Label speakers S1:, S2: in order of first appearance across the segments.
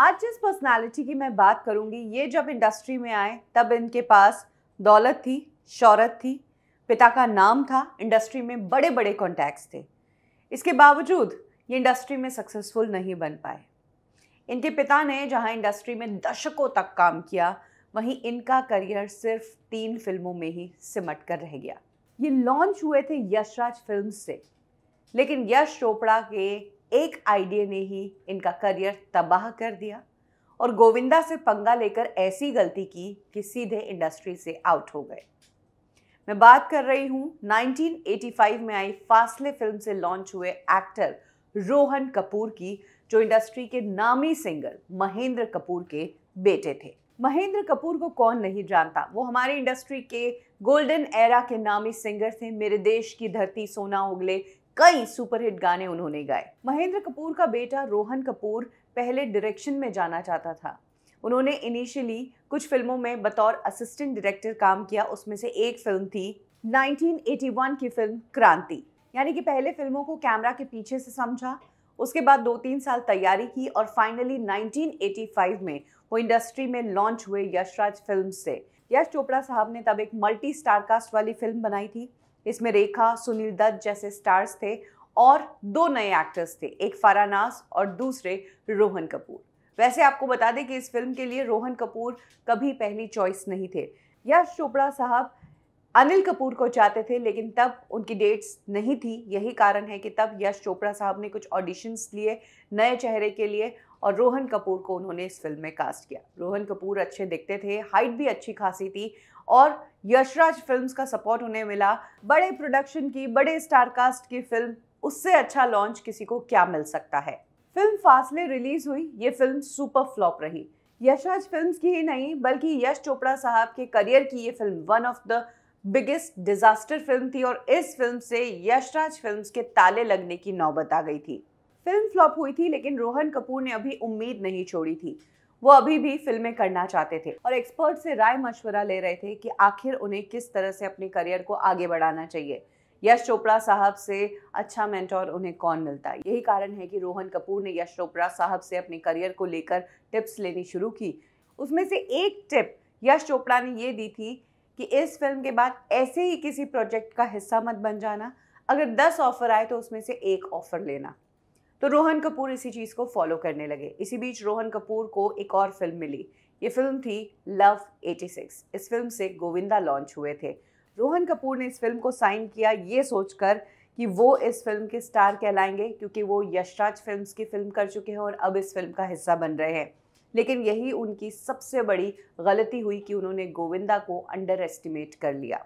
S1: आज जिस पर्सनालिटी की मैं बात करूँगी ये जब इंडस्ट्री में आए तब इनके पास दौलत थी शौरत थी पिता का नाम था इंडस्ट्री में बड़े बड़े कॉन्टैक्ट्स थे इसके बावजूद ये इंडस्ट्री में सक्सेसफुल नहीं बन पाए इनके पिता ने जहाँ इंडस्ट्री में दशकों तक काम किया वहीं इनका करियर सिर्फ तीन फिल्मों में ही सिमट कर रह गया ये लॉन्च हुए थे यशराज फिल्म से लेकिन यश चोपड़ा के एक आइडिया ने ही इनका करियर तबाह कर दिया और गोविंदा से पंगा लेकर ऐसी गलती की कि सीधे इंडस्ट्री से आउट हो गए मैं बात कर रही हूँ 1985 में आई फासले फिल्म से लॉन्च हुए एक्टर रोहन कपूर की जो इंडस्ट्री के नामी सिंगर महेंद्र कपूर के बेटे थे महेंद्र कपूर को कौन नहीं जानता वो हमारे इंडस्ट्री के गोल्डन एरा के नामी सिंगर थे मेरे देश की धरती सोना उगले कई सुपरहिट गाने उन्होंने गाए महेंद्र कपूर का बेटा रोहन कपूर पहले डायरेक्शन में जाना चाहता था उन्होंने इनिशियली कुछ फिल्मों में बतौर असिस्टेंट डायरेक्टर काम किया उसमें से एक फिल्म थी 1981 की फिल्म क्रांति यानी कि पहले फिल्मों को कैमरा के पीछे से समझा उसके बाद दो तीन साल तैयारी की और फाइनली 1985 में वो इंडस्ट्री में लॉन्च हुए यशराज फिल्म से यश चोपड़ा साहब ने तब एक मल्टी स्टारकास्ट वाली फिल्म बनाई थी इसमें रेखा सुनील दत्त जैसे स्टार्स थे और दो नए एक्टर्स थे एक फरानास और दूसरे रोहन कपूर वैसे आपको बता दें कि इस फिल्म के लिए रोहन कपूर कभी पहली चॉइस नहीं थे यश चोपड़ा साहब अनिल कपूर को चाहते थे लेकिन तब उनकी डेट्स नहीं थी यही कारण है कि तब यश चोपड़ा साहब ने कुछ ऑडिशंस लिए नए चेहरे के लिए और रोहन कपूर को उन्होंने इस फिल्म में कास्ट किया रोहन कपूर अच्छे दिखते थे हाइट भी अच्छी खासी थी और यशराज फिल्म्स का सपोर्ट उन्हें मिला बड़े प्रोडक्शन की बड़े स्टारकास्ट की फिल्म उससे अच्छा लॉन्च किसी को क्या मिल सकता है फिल्म फासले रिलीज हुई ये फिल्म सुपर फ्लॉप रही यशराज फिल्म्स की ही नहीं बल्कि यश चोपड़ा साहब के करियर की ये film one of the biggest disaster film थी और इस फिल्म से यशराज फिल्म्स के ताले लगने की नौबत आ गई थी फिल्म फ्लॉप हुई थी लेकिन रोहन कपूर ने अभी उम्मीद नहीं छोड़ी थी वो अभी भी फिल्में करना चाहते थे और एक्सपर्ट से राय मशवरा ले रहे थे कि आखिर उन्हें किस तरह से अपने करियर को आगे बढ़ाना चाहिए यश चोपड़ा साहब से अच्छा मेंटोर उन्हें कौन मिलता है यही कारण है कि रोहन कपूर ने यश चोपड़ा साहब से अपने करियर को लेकर टिप्स लेनी शुरू की उसमें से एक टिप यश चोपड़ा ने ये दी थी कि इस फिल्म के बाद ऐसे ही किसी प्रोजेक्ट का हिस्सा मत बन जाना अगर दस ऑफर आए तो उसमें से एक ऑफर लेना तो रोहन कपूर इसी चीज़ को फॉलो करने लगे इसी बीच रोहन कपूर को एक और फिल्म मिली ये फिल्म थी लव 86 इस फिल्म से गोविंदा लॉन्च हुए थे रोहन कपूर ने इस फिल्म को साइन किया ये सोचकर कि वो इस फिल्म के स्टार कहलाएंगे क्योंकि वो यशराज फिल्म की फिल्म कर चुके हैं और अब इस फिल्म का हिस्सा बन रहे हैं लेकिन यही उनकी सबसे बड़ी गलती हुई कि उन्होंने गोविंदा को अंडर एस्टिमेट कर लिया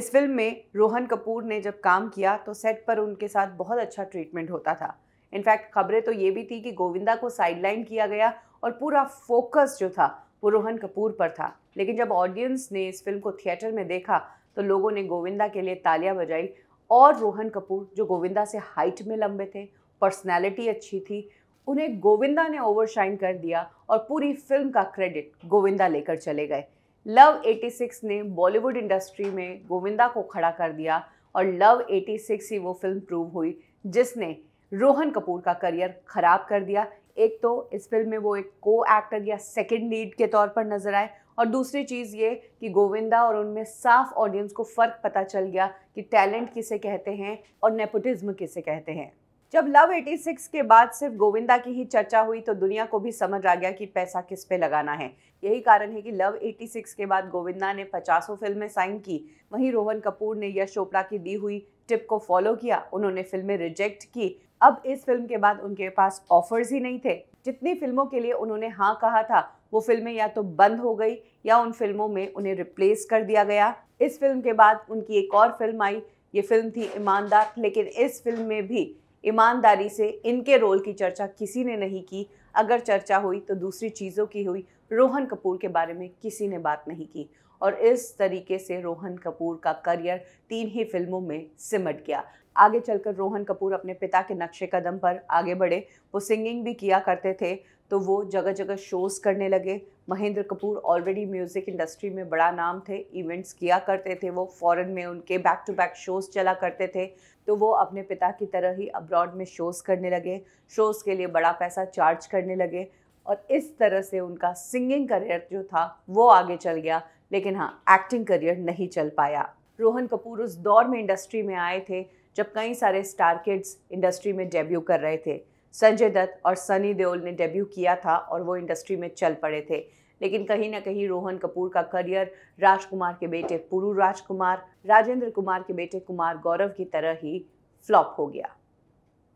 S1: इस फिल्म में रोहन कपूर ने जब काम किया तो सेट पर उनके साथ बहुत अच्छा ट्रीटमेंट होता था इनफैक्ट खबरें तो ये भी थी कि गोविंदा को साइडलाइन किया गया और पूरा फोकस जो था वो रोहन कपूर पर था लेकिन जब ऑडियंस ने इस फिल्म को थिएटर में देखा तो लोगों ने गोविंदा के लिए तालियां बजाई और रोहन कपूर जो गोविंदा से हाइट में लंबे थे पर्सनैलिटी अच्छी थी उन्हें गोविंदा ने ओवरशाइन कर दिया और पूरी फिल्म का क्रेडिट गोविंदा लेकर चले गए लव 86 ने बॉलीवुड इंडस्ट्री में गोविंदा को खड़ा कर दिया और लव 86 ही वो फिल्म प्रूव हुई जिसने रोहन कपूर का करियर ख़राब कर दिया एक तो इस फिल्म में वो एक को एक्टर या सेकेंड लीड के तौर पर नजर आए और दूसरी चीज़ ये कि गोविंदा और उनमें साफ ऑडियंस को फ़र्क पता चल गया कि टैलेंट किसे कहते हैं और नेपोटिज्म किसे कहते हैं जब लव 86 के बाद सिर्फ गोविंदा की ही चर्चा हुई तो दुनिया को भी समझ आ गया कि पैसा किस पे लगाना है यही कारण है कि लव 86 के बाद गोविंदा ने पचासों फिल्में साइन की वहीं रोहन कपूर ने यश चोपड़ा की दी हुई टिप को फॉलो किया उन्होंने फिल्में रिजेक्ट की अब इस फिल्म के बाद उनके पास ऑफर्स ही नहीं थे जितनी फिल्मों के लिए उन्होंने हाँ कहा था वो फिल्में या तो बंद हो गई या उन फिल्मों में उन्हें रिप्लेस कर दिया गया इस फिल्म के बाद उनकी एक और फिल्म आई ये फिल्म थी ईमानदार लेकिन इस फिल्म में भी ईमानदारी से इनके रोल की चर्चा किसी ने नहीं की अगर चर्चा हुई तो दूसरी चीज़ों की हुई रोहन कपूर के बारे में किसी ने बात नहीं की और इस तरीके से रोहन कपूर का करियर तीन ही फिल्मों में सिमट गया आगे चलकर रोहन कपूर अपने पिता के नक्शे कदम पर आगे बढ़े वो सिंगिंग भी किया करते थे तो वो जगह जगह शोज़ करने लगे Mahendra Kapoor already music industry में बड़ा नाम थे इवेंट्स किया करते थे वो फॉरेन में उनके बैक टू बैक शोज़ चला करते थे तो वो अपने पिता की तरह ही अब्रॉड में शोज़ करने लगे शोज़ के लिए बड़ा पैसा चार्ज करने लगे और इस तरह से उनका सिंगिंग करियर जो था वो आगे चल गया लेकिन हाँ एक्टिंग करियर नहीं चल पाया रोहन कपूर उस दौर में इंडस्ट्री में आए थे जब कई सारे स्टार किड्स इंडस्ट्री में डेब्यू कर रहे थे संजय दत्त और सनी देओल ने डेब्यू किया था और वो इंडस्ट्री में चल पड़े थे लेकिन कहीं ना कहीं रोहन कपूर का करियर राजकुमार के बेटे पुरु राजकुमार राजेंद्र कुमार के बेटे कुमार गौरव की तरह ही फ्लॉप हो गया